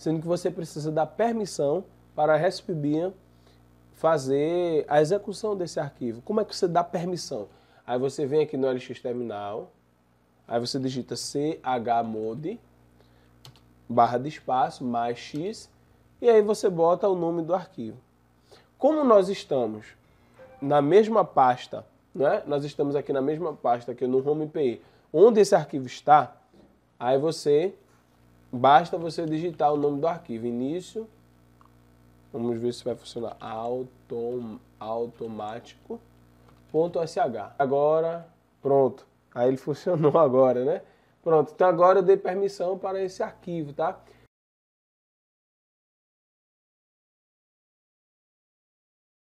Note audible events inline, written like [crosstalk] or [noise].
sendo que você precisa dar permissão para a Respbinha fazer a execução desse arquivo. Como é que você dá permissão? Aí você vem aqui no LX Terminal, aí você digita chmod, barra de espaço, mais x, e aí você bota o nome do arquivo. Como nós estamos na mesma pasta, né? nós estamos aqui na mesma pasta que no Home API, onde esse arquivo está, aí você Basta você digitar o nome do arquivo. Início. Vamos ver se vai funcionar. Autom, automático. .sh. Agora, pronto. Aí ele [laughs] funcionou agora, né? Pronto, então agora eu dei permissão para esse arquivo, tá?